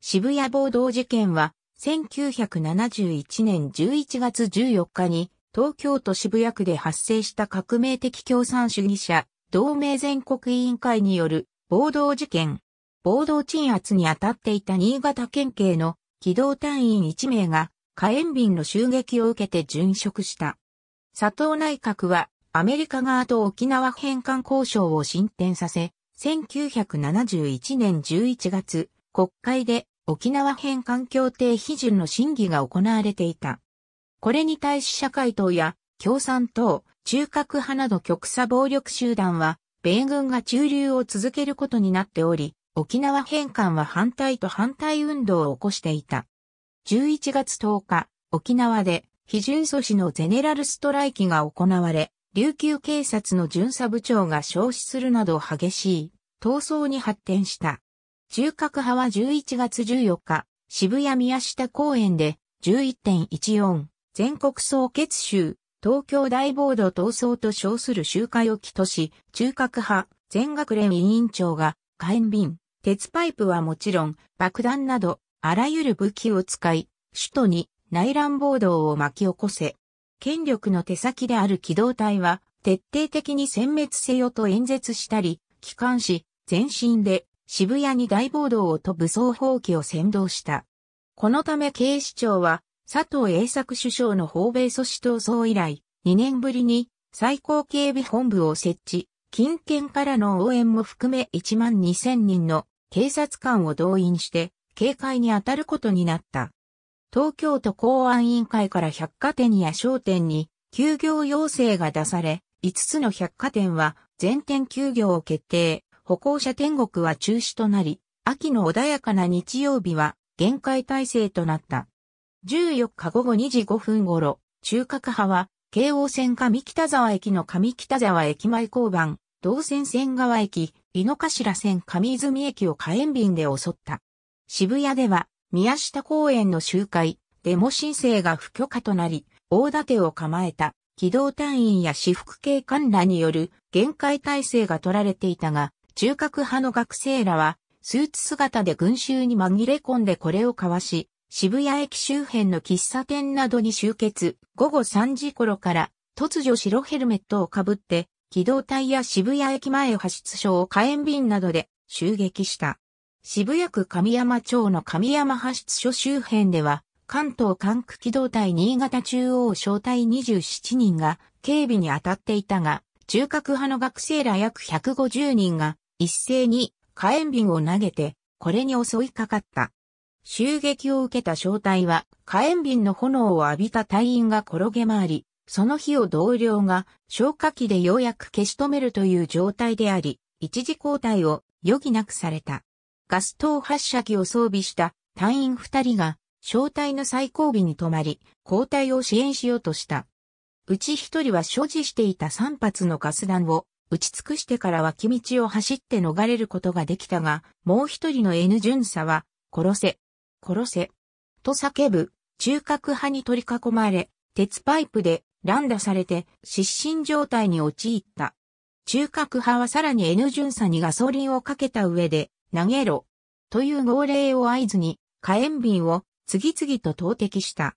渋谷暴動事件は、1971年11月14日に、東京都渋谷区で発生した革命的共産主義者、同盟全国委員会による暴動事件。暴動鎮圧に当たっていた新潟県警の機動隊員1名が火炎瓶の襲撃を受けて殉職した。佐藤内閣はアメリカ側と沖縄返還交渉を進展させ、1971年11月、国会で沖縄返還協定批准の審議が行われていた。これに対し社会党や共産党、中核派など極左暴力集団は、米軍が駐留を続けることになっており、沖縄返還は反対と反対運動を起こしていた。11月10日、沖縄で批准阻止のゼネラルストライキが行われ、琉球警察の巡査部長が消失するなど激しい闘争に発展した。中核派は11月14日、渋谷宮下公園で11.14全国総決集、東京大暴動闘争と称する集会を起とし、中核派、全学連委員長が火炎瓶、鉄パイプはもちろん爆弾など、あらゆる武器を使い、首都に内乱暴動を巻き起こせ。権力の手先である機動隊は徹底的に殲滅せよと演説したり、帰還し、前進で渋谷に大暴動を飛ぶ双方機を先導した。このため警視庁は佐藤栄作首相の訪米阻止闘争以来、2年ぶりに最高警備本部を設置、近県からの応援も含め1万2000人の警察官を動員して警戒に当たることになった。東京都公安委員会から百貨店や商店に休業要請が出され、5つの百貨店は全店休業を決定。歩行者天国は中止となり、秋の穏やかな日曜日は限界体制となった。14日午後2時5分頃、中核派は、京王線上北沢駅の上北沢駅前交番、同線線川駅、井の頭線上泉駅を火炎瓶で襲った。渋谷では、宮下公園の集会、デモ申請が不許可となり、大盾を構えた、機動隊員や私服警官らによる限界体制が取られていたが、中核派の学生らは、スーツ姿で群衆に紛れ込んでこれを交わし、渋谷駅周辺の喫茶店などに集結、午後3時頃から、突如白ヘルメットをかぶって、機動隊や渋谷駅前派出所を火炎瓶などで襲撃した。渋谷区神山町の神山派出所周辺では、関東管区機動隊新潟中央小隊27人が警備に当たっていたが、中核派の学生ら約150人が一斉に火炎瓶を投げて、これに襲いかかった。襲撃を受けた小隊は火炎瓶の炎を浴びた隊員が転げ回り、その火を同僚が消火器でようやく消し止めるという状態であり、一時交代を余儀なくされた。ガス灯発射器を装備した隊員二人が小隊の最後尾に止まり、交代を支援しようとした。うち一人は所持していた三発のガス弾を打ち尽くしてから脇道を走って逃れることができたが、もう一人の N 巡査は、殺せ、殺せ、と叫ぶ、中核派に取り囲まれ、鉄パイプで乱打されて失神状態に陥った。中核派はさらに N 巡査にガソリンをかけた上で、投げろ、という号令を合図に、火炎瓶を次々と投擲した。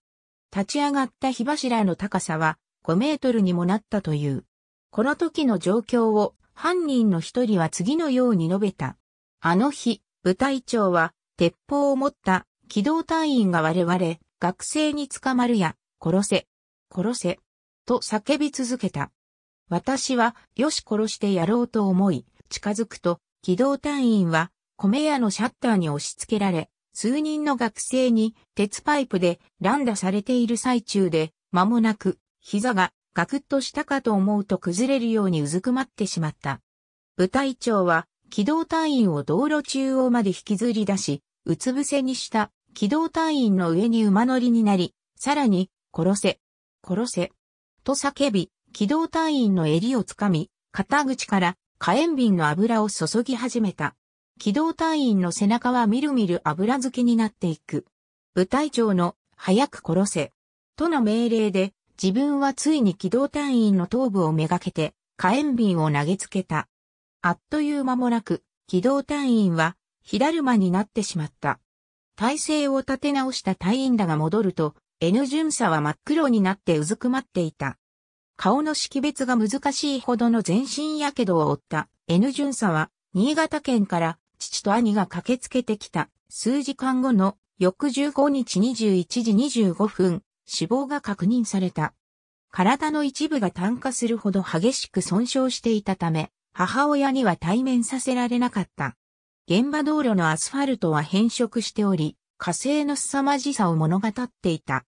立ち上がった火柱の高さは5メートルにもなったという。この時の状況を犯人の一人は次のように述べた。あの日、部隊長は鉄砲を持った機動隊員が我々、学生に捕まるや、殺せ、殺せ、と叫び続けた。私は、よし殺してやろうと思い、近づくと、機動隊員は、米屋のシャッターに押し付けられ、数人の学生に鉄パイプで乱打されている最中で、間もなく、膝がガクッとしたかと思うと崩れるようにうずくまってしまった。部隊長は、機動隊員を道路中央まで引きずり出し、うつ伏せにした機動隊員の上に馬乗りになり、さらに、殺せ、殺せ、と叫び、機動隊員の襟をつかみ、肩口から火炎瓶の油を注ぎ始めた。機動隊員の背中はみるみる油漬けになっていく。部隊長の、早く殺せ、との命令で、自分はついに機動隊員の頭部をめがけて火炎瓶を投げつけた。あっという間もなく、機動隊員は火だるまになってしまった。体勢を立て直した隊員らが戻ると、N 巡査は真っ黒になってうずくまっていた。顔の識別が難しいほどの全身やけどを負った N 巡査は、新潟県から父と兄が駆けつけてきた数時間後の翌15日21時25分、死亡が確認された。体の一部が炭化するほど激しく損傷していたため、母親には対面させられなかった。現場道路のアスファルトは変色しており、火星の凄まじさを物語っていた。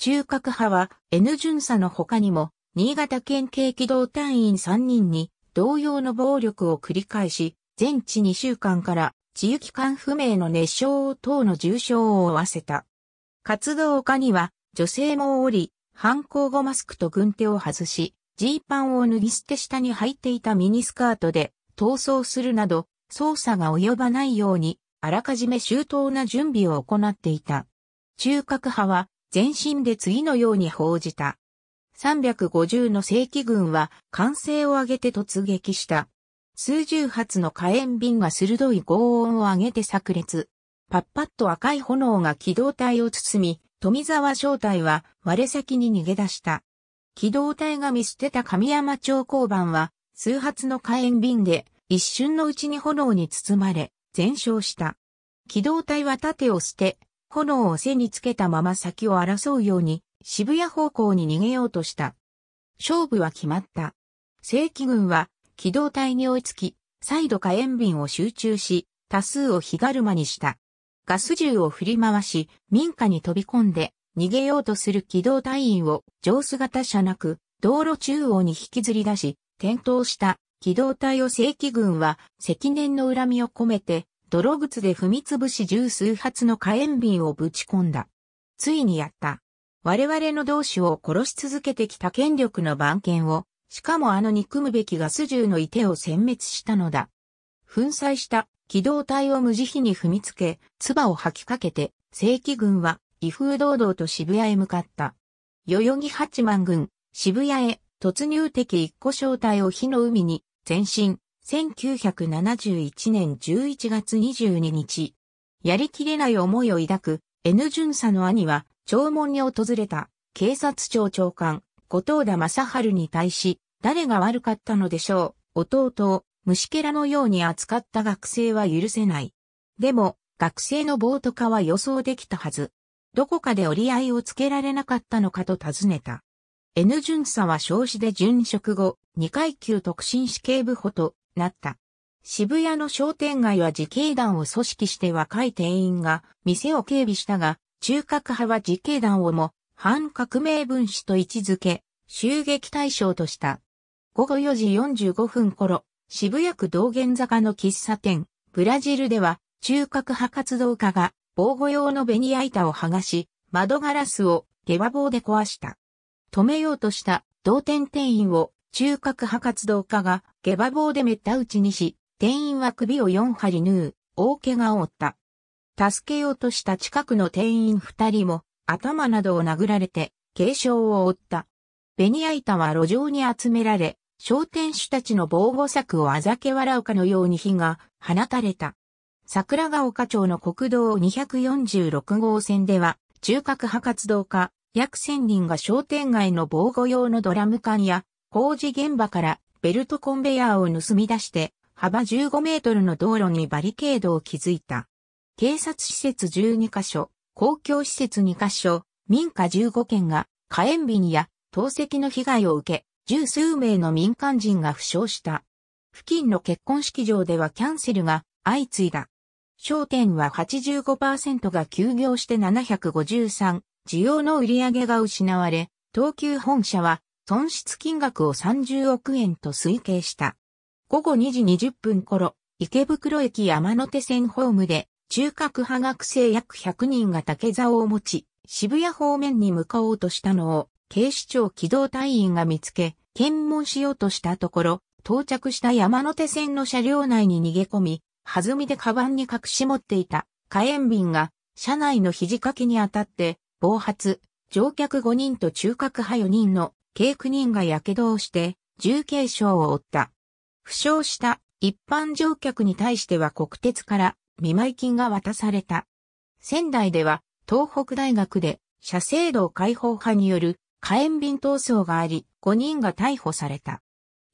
中核派は N 巡査の他にも、新潟県警機動隊員3人に同様の暴力を繰り返し、全治2週間から治癒間不明の熱傷等の重傷を負わせた。活動家には女性もおり、犯行後マスクと軍手を外し、ジーパンを脱ぎ捨て下に履いていたミニスカートで逃走するなど、捜査が及ばないように、あらかじめ周到な準備を行っていた。中核派は前身で次のように報じた。350の正規軍は歓声を上げて突撃した。数十発の火炎瓶が鋭い轟音を上げて炸裂。パッパッと赤い炎が機動隊を包み、富沢正体は我先に逃げ出した。機動隊が見捨てた神山町交番は、数発の火炎瓶で、一瞬のうちに炎に包まれ、全焼した。機動隊は盾を捨て、炎を背につけたまま先を争うように、渋谷方向に逃げようとした。勝負は決まった。正規軍は、機動隊に追いつき、再度火炎瓶を集中し、多数を日がるまにした。ガス銃を振り回し、民家に飛び込んで、逃げようとする機動隊員を、上姿車なく、道路中央に引きずり出し、転倒した機動隊を正規軍は、積年の恨みを込めて、泥靴で踏みつぶし十数発の火炎瓶をぶち込んだ。ついにやった。我々の同志を殺し続けてきた権力の番犬を、しかもあの憎むべきガス銃のいてを殲滅したのだ。粉砕した機動隊を無慈悲に踏みつけ、唾を吐きかけて、正規軍は威風堂々と渋谷へ向かった。代々木八幡軍、渋谷へ突入敵一個小隊を火の海に前進。1971年11月22日。やりきれない思いを抱く N 巡査の兄は、弔問に訪れた警察庁長官、後藤田正春に対し、誰が悪かったのでしょう、弟を虫けらのように扱った学生は許せない。でも、学生の暴徒化は予想できたはず。どこかで折り合いをつけられなかったのかと尋ねた。N 巡査は少子で殉職後、二階級特進死刑部補となった。渋谷の商店街は自警団を組織して若い店員が店を警備したが、中核派は自警団をも反革命分子と位置づけ、襲撃対象とした。午後4時45分頃、渋谷区道玄坂の喫茶店、ブラジルでは、中核派活動家が防護用のベニヤ板を剥がし、窓ガラスを下馬棒で壊した。止めようとした同店店員を中核派活動家が下馬棒でめった打ちにし、店員は首を4針縫う、大怪我を負った。助けようとした近くの店員2人も頭などを殴られて軽傷を負った。ベニヤ板は路上に集められ、商店主たちの防護策をあざけ笑うかのように火が放たれた。桜ヶ丘町の国道246号線では、中核派活動家、約1000人が商店街の防護用のドラム缶や、工事現場からベルトコンベヤーを盗み出して、幅15メートルの道路にバリケードを築いた。警察施設12カ所、公共施設2カ所、民家15件が火炎瓶や投石の被害を受け、十数名の民間人が負傷した。付近の結婚式場ではキャンセルが相次いだ。商店は85%が休業して753、需要の売り上げが失われ、東急本社は損失金額を30億円と推計した。午後2時20分頃、池袋駅山手線ホームで、中核派学生約100人が竹座を持ち、渋谷方面に向かおうとしたのを、警視庁機動隊員が見つけ、検問しようとしたところ、到着した山手線の車両内に逃げ込み、弾みでカバンに隠し持っていた火炎瓶が車内の肘掛けに当たって暴発、乗客5人と中核派4人の計9人が火傷をして重軽傷を負った。負傷した一般乗客に対しては国鉄から見舞金が渡された。仙台では東北大学で社制度解放派による火炎瓶闘争があり、5人が逮捕された。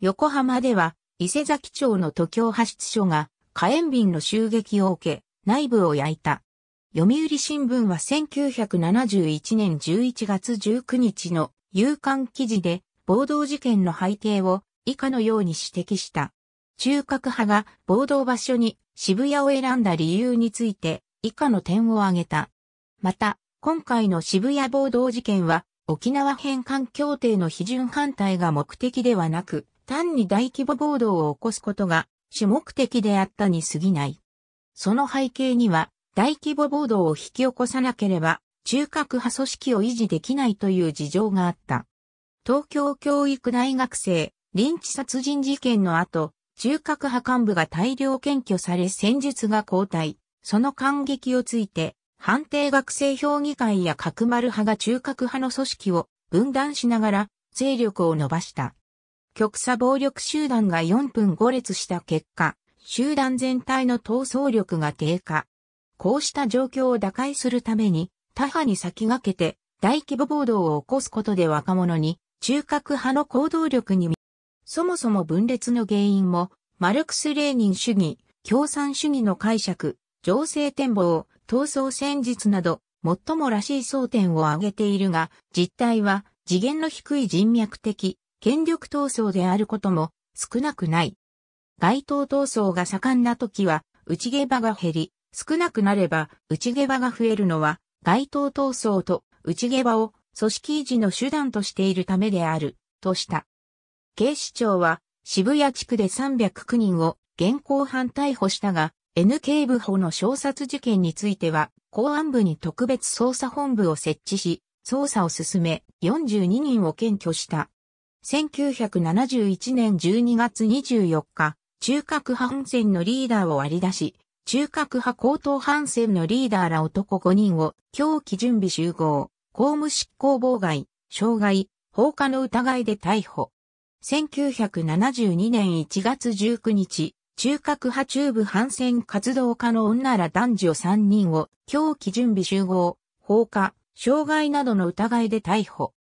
横浜では、伊勢崎町の都教派出所が火炎瓶の襲撃を受け、内部を焼いた。読売新聞は1971年11月19日の夕刊記事で暴動事件の背景を以下のように指摘した。中核派が暴動場所に渋谷を選んだ理由について以下の点を挙げた。また、今回の渋谷暴動事件は沖縄返還協定の批准反対が目的ではなく、単に大規模暴動を起こすことが主目的であったに過ぎない。その背景には、大規模暴動を引き起こさなければ、中核派組織を維持できないという事情があった。東京教育大学生、臨時殺人事件の後、中核派幹部が大量検挙され戦術が交代、その感激をついて、判定学生評議会や角丸派が中核派の組織を分断しながら勢力を伸ばした。極左暴力集団が4分5列した結果、集団全体の闘争力が低下。こうした状況を打開するために、他派に先駆けて大規模暴動を起こすことで若者に中核派の行動力にそもそも分裂の原因も、マルクス・レーニン主義、共産主義の解釈、情勢展望、闘争戦術など、最もらしい争点を挙げているが、実態は次元の低い人脈的、権力闘争であることも少なくない。街頭闘争が盛んな時は、内下場が減り、少なくなれば内下場が増えるのは、街頭闘争と内下場を組織維持の手段としているためである、とした。警視庁は渋谷地区で309人を現行犯逮捕したが、NK 部補の小殺事件については、公安部に特別捜査本部を設置し、捜査を進め、42人を検挙した。1971年12月24日、中核派本線のリーダーを割り出し、中核派高等反戦のリーダーら男5人を、狂気準備集合、公務執行妨害、傷害、放火の疑いで逮捕。1972年1月19日、中核派中部反戦活動家の女ら男女3人を、狂気準備集合、放火、傷害などの疑いで逮捕。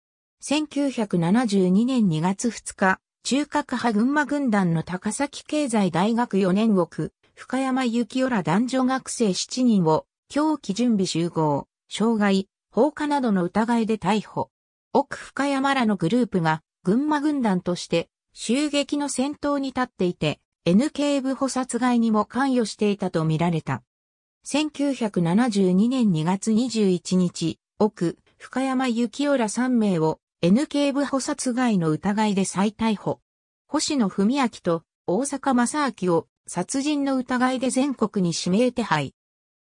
1972年2月2日、中核派群馬軍団の高崎経済大学4年国、深山幸夫ら男女学生7人を、狂気準備集合、傷害、放火などの疑いで逮捕。奥深山らのグループが群馬軍団として襲撃の先頭に立っていて、N 警部補殺害にも関与していたとみられた。1972年2月21日、奥、深山幸浦3名を N 警部補殺害の疑いで再逮捕。星野文明と大阪正明を殺人の疑いで全国に指名手配。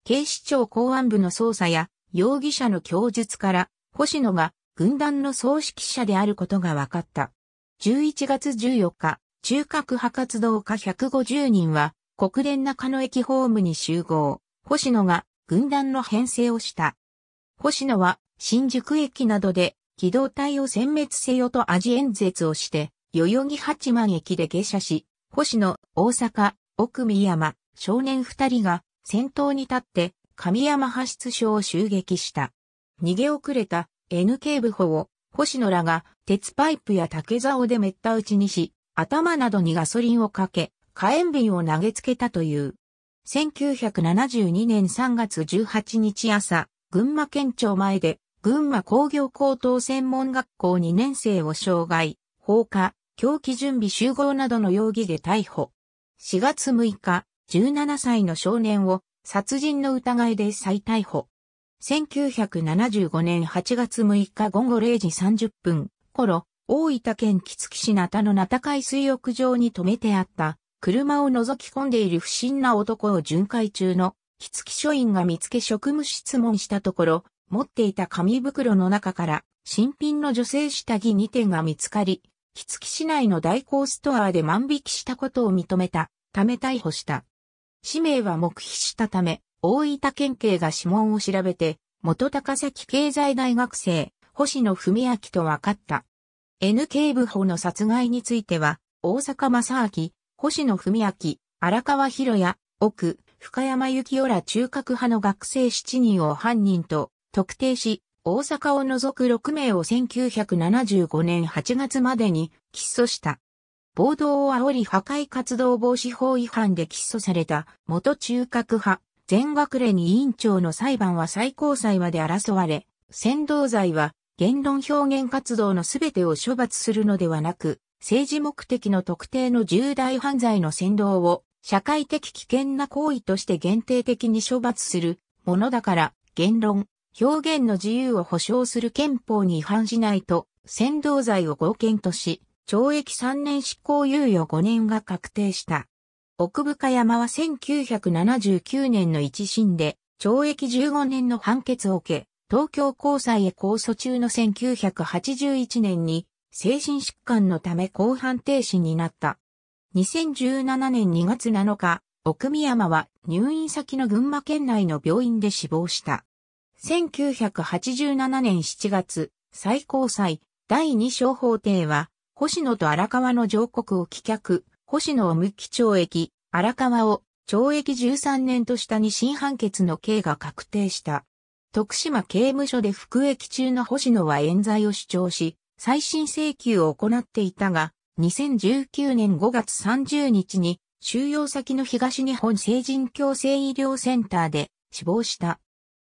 警視庁公安部の捜査や容疑者の供述から星野が軍団の総指揮者であることが分かった。11月14日、中核派活動家150人は、国連中野駅ホームに集合、星野が軍団の編成をした。星野は新宿駅などで機動隊を殲滅せよとアジ演説をして、代々木八幡駅で下車し、星野、大阪、奥宮山、少年二人が先頭に立って神山派出所を襲撃した。逃げ遅れた NK 部補を星野らが鉄パイプや竹竿で滅多打ちにし、頭などにガソリンをかけ、火炎瓶を投げつけたという。1972年3月18日朝、群馬県庁前で、群馬工業高等専門学校2年生を傷害、放火、狂気準備集合などの容疑で逮捕。4月6日、17歳の少年を殺人の疑いで再逮捕。1975年8月6日午後0時30分頃、大分県木月市なたのなた海水浴場に止めてあった、車を覗き込んでいる不審な男を巡回中の、木月署員が見つけ職務質問したところ、持っていた紙袋の中から、新品の女性下着2点が見つかり、木月市内の代行ストアで万引きしたことを認めた、ため逮捕した。氏名は黙秘したため、大分県警が指紋を調べて、元高崎経済大学生、星野文明と分かった。NK 部補の殺害については、大阪正明、星野文明、荒川博也、奥、深山幸雄ら中核派の学生7人を犯人と特定し、大阪を除く6名を1975年8月までに起訴した。暴動を煽り破壊活動防止法違反で起訴された元中核派、全学連委員長の裁判は最高裁まで争われ、先導罪は言論表現活動のすべてを処罰するのではなく、政治目的の特定の重大犯罪の扇動を社会的危険な行為として限定的に処罰するものだから、言論、表現の自由を保障する憲法に違反しないと、扇動罪を合憲とし、懲役3年執行猶予5年が確定した。奥深山は1979年の一審で、懲役15年の判決を受け、東京高裁へ控訴中の1981年に精神疾患のため公判停止になった。2017年2月7日、奥宮山は入院先の群馬県内の病院で死亡した。1987年7月、最高裁第2小法廷は、星野と荒川の上告を棄却、星野を無期懲役、荒川を懲役13年とした二審判決の刑が確定した。徳島刑務所で服役中の星野は冤罪を主張し、再審請求を行っていたが、2019年5月30日に収容先の東日本成人強制医療センターで死亡した。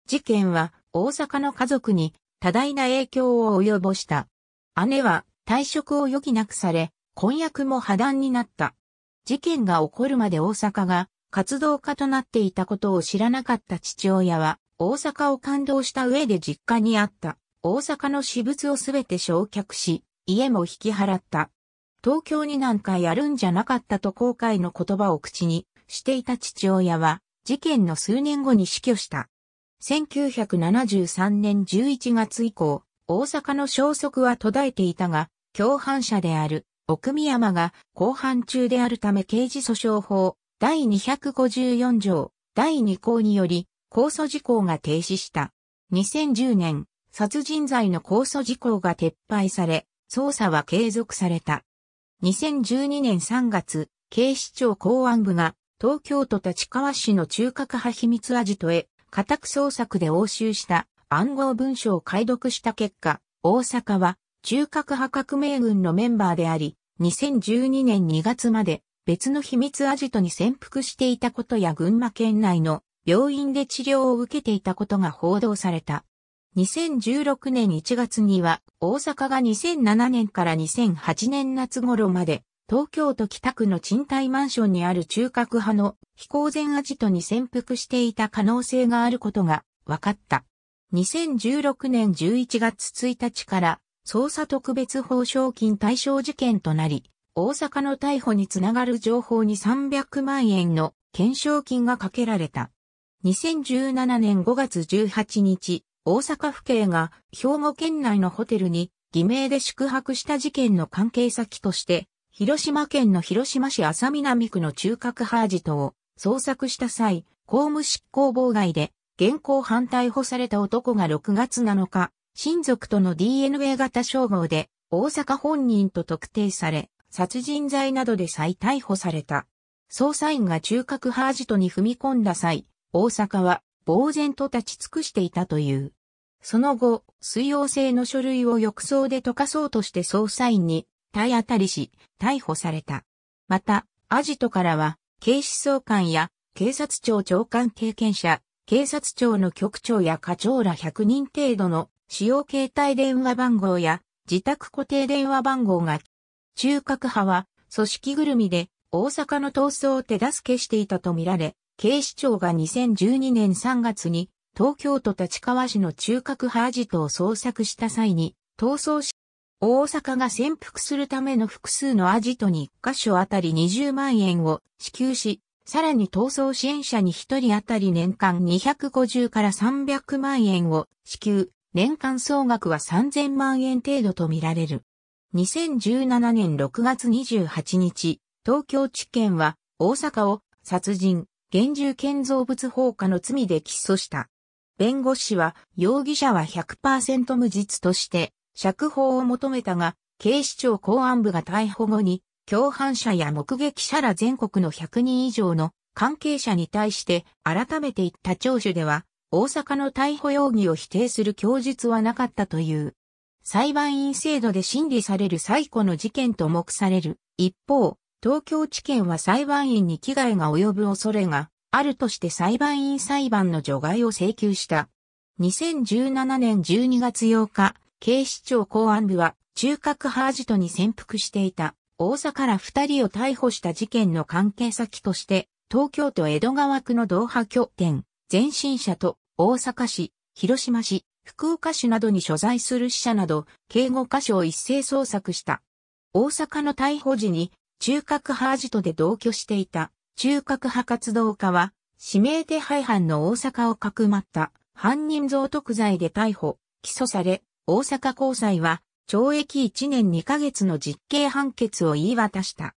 事件は大阪の家族に多大な影響を及ぼした。姉は退職を余儀なくされ、婚約も破談になった。事件が起こるまで大阪が活動家となっていたことを知らなかった父親は、大阪を感動した上で実家にあった大阪の私物をすべて焼却し、家も引き払った。東京になんかやるんじゃなかったと後悔の言葉を口にしていた父親は、事件の数年後に死去した。1973年11月以降、大阪の消息は途絶えていたが、共犯者である奥宮山が公判中であるため刑事訴訟法第254条第2項により控訴事項が停止した。2010年、殺人罪の控訴事項が撤廃され、捜査は継続された。2012年3月、警視庁公安部が東京都立川市の中核派秘密アジトへ家宅捜索で押収した暗号文書を解読した結果、大阪は中核派革命軍のメンバーであり、2012年2月まで別の秘密アジトに潜伏していたことや群馬県内の病院で治療を受けていたことが報道された。2016年1月には、大阪が2007年から2008年夏頃まで、東京都北区の賃貸マンションにある中核派の飛行前アジトに潜伏していた可能性があることが分かった。2016年11月1日から捜査特別報奨金対象事件となり、大阪の逮捕につながる情報に300万円の懸賞金がかけられた。2017年5月18日、大阪府警が兵庫県内のホテルに偽名で宿泊した事件の関係先として、広島県の広島市浅南区の中核ハージトを捜索した際、公務執行妨害で現行犯逮捕された男が6月7日、親族との DNA 型照合で大阪本人と特定され、殺人罪などで再逮捕された。捜査員が中核ハージトに踏み込んだ際、大阪は、呆然と立ち尽くしていたという。その後、水溶性の書類を浴槽で溶かそうとして捜査員に体当たりし、逮捕された。また、アジトからは、警視総監や警察庁長官経験者、警察庁の局長や課長ら100人程度の使用携帯電話番号や自宅固定電話番号が、中核派は組織ぐるみで大阪の闘争を手助けしていたとみられ、警視庁が2012年3月に東京都立川市の中核派アジトを捜索した際に、逃走し、大阪が潜伏するための複数のアジトに1箇所あたり20万円を支給し、さらに逃走支援者に1人あたり年間250から300万円を支給、年間総額は3000万円程度とみられる。2017年6月28日、東京地検は大阪を殺人、現住建造物放火の罪で起訴した。弁護士は容疑者は100%無実として釈放を求めたが、警視庁公安部が逮捕後に共犯者や目撃者ら全国の100人以上の関係者に対して改めて言った聴取では、大阪の逮捕容疑を否定する供述はなかったという。裁判員制度で審理される最古の事件と目される。一方、東京地検は裁判員に危害が及ぶ恐れがあるとして裁判員裁判の除外を請求した。2017年12月8日、警視庁公安部は中核ハージトに潜伏していた大阪ら二人を逮捕した事件の関係先として、東京都江戸川区の同派拠点、前進者と大阪市、広島市、福岡市などに所在する死者など、警護箇所を一斉捜索した。大阪の逮捕時に中核派アジトで同居していた中核派活動家は指名手配犯の大阪をかくまった犯人像特罪で逮捕、起訴され、大阪高裁は懲役1年2ヶ月の実刑判決を言い渡した。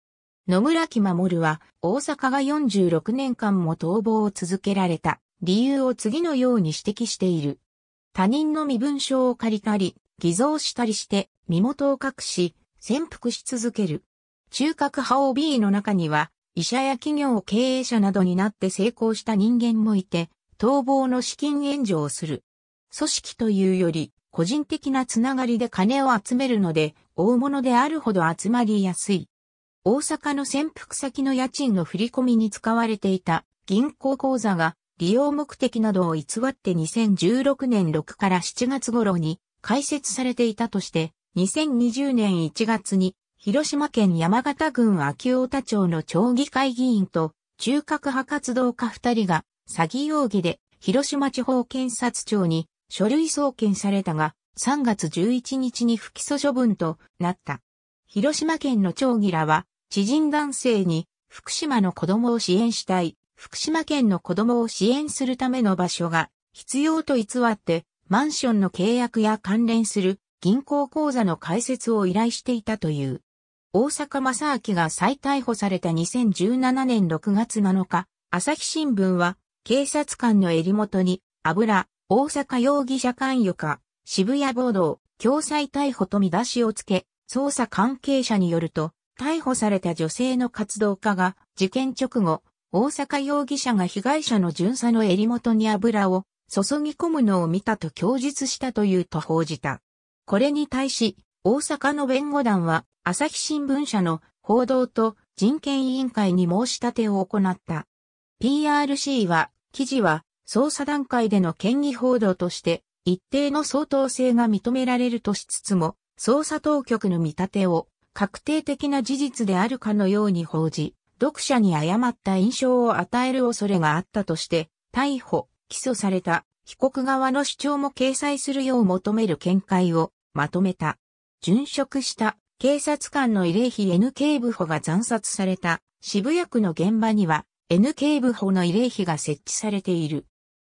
野村木守は大阪が46年間も逃亡を続けられた理由を次のように指摘している。他人の身分証を借りたり、偽造したりして身元を隠し、潜伏し続ける。中核派 OB の中には、医者や企業経営者などになって成功した人間もいて、逃亡の資金援助をする。組織というより、個人的なつながりで金を集めるので、大物であるほど集まりやすい。大阪の潜伏先の家賃の振り込みに使われていた銀行口座が利用目的などを偽って2016年6から7月頃に開設されていたとして、2020年1月に広島県山形郡秋太田町の町議会議員と中核派活動家二人が詐欺容疑で広島地方検察庁に書類送検されたが3月11日に不起訴処分となった。広島県の町議らは知人男性に福島の子供を支援したい、福島県の子供を支援するための場所が必要と偽ってマンションの契約や関連する銀行口座の開設を依頼していたという。大阪正明が再逮捕された2017年6月7日、朝日新聞は、警察官の襟元に、油、大阪容疑者関与か、渋谷暴動、共済逮捕と見出しをつけ、捜査関係者によると、逮捕された女性の活動家が、事件直後、大阪容疑者が被害者の巡査の襟元に油を注ぎ込むのを見たと供述したというと報じた。これに対し、大阪の弁護団は、朝日新聞社の報道と人権委員会に申し立てを行った。PRC は、記事は捜査段階での権威報道として一定の相当性が認められるとしつつも、捜査当局の見立てを確定的な事実であるかのように報じ、読者に誤った印象を与える恐れがあったとして、逮捕、起訴された被告側の主張も掲載するよう求める見解をまとめた。殉職した警察官の慰霊碑 NK 部補が残殺された渋谷区の現場には NK 部補の慰霊碑が設置されている。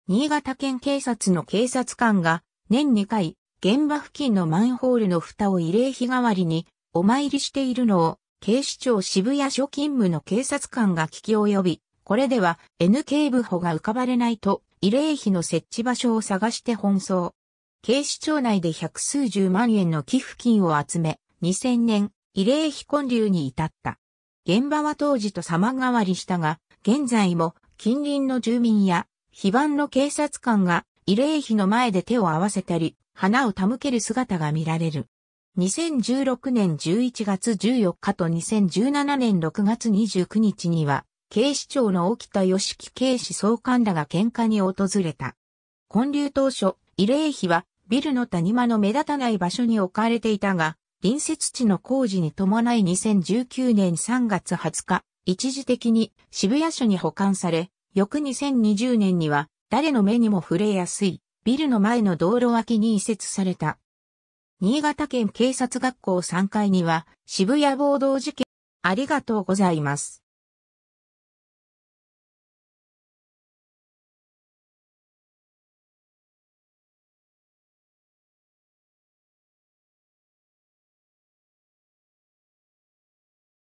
新潟県警察の警察官が年2回現場付近のマンホールの蓋を慰霊碑代わりにお参りしているのを警視庁渋谷署勤務の警察官が聞き及び、これでは NK 部補が浮かばれないと慰霊碑の設置場所を探して奔走。警視庁内で百数十万円の寄付金を集め、2000年、慰霊碑建立に至った。現場は当時と様変わりしたが、現在も近隣の住民や非番の警察官が慰霊碑の前で手を合わせたり、花を手向ける姿が見られる。2016年11月14日と2017年6月29日には、警視庁の沖田義樹警視総監らが喧嘩に訪れた。建立当初、慰霊碑はビルの谷間の目立たない場所に置かれていたが、隣接地の工事に伴い2019年3月20日、一時的に渋谷署に保管され、翌2020年には誰の目にも触れやすいビルの前の道路脇に移設された。新潟県警察学校3階には渋谷暴動事件ありがとうございます。